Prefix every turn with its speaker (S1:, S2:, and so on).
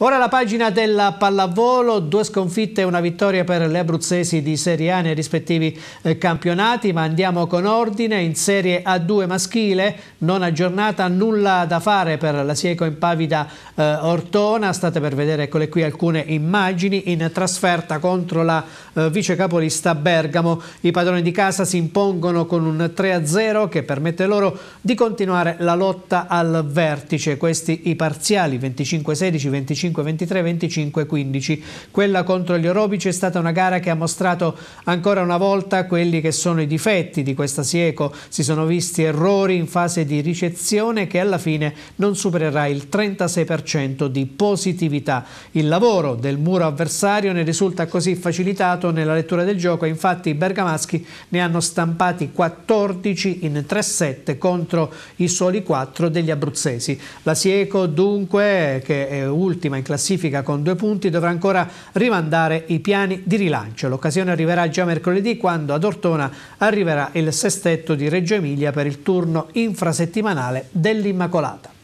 S1: Ora la pagina della pallavolo, due sconfitte e una vittoria per le abruzzesi di Serie A nei rispettivi eh, campionati, ma andiamo con ordine, in Serie A2 maschile, non aggiornata, nulla da fare per la Sieco Impavida eh, Ortona, state per vedere eccole qui alcune immagini, in trasferta contro la eh, vicecapolista Bergamo, i padroni di casa si impongono con un 3-0 che permette loro di continuare la lotta al vertice, questi i parziali 25-16, 25 25, 23, 25, 15. Quella contro gli Orobici è stata una gara che ha mostrato ancora una volta quelli che sono i difetti di questa Sieco. Si sono visti errori in fase di ricezione che alla fine non supererà il 36% di positività. Il lavoro del muro avversario ne risulta così facilitato nella lettura del gioco infatti i bergamaschi ne hanno stampati 14 in 3-7 contro i soli 4 degli abruzzesi. La Sieco dunque, che è ultima in classifica con due punti, dovrà ancora rimandare i piani di rilancio. L'occasione arriverà già mercoledì quando ad Ortona arriverà il sestetto di Reggio Emilia per il turno infrasettimanale dell'Immacolata.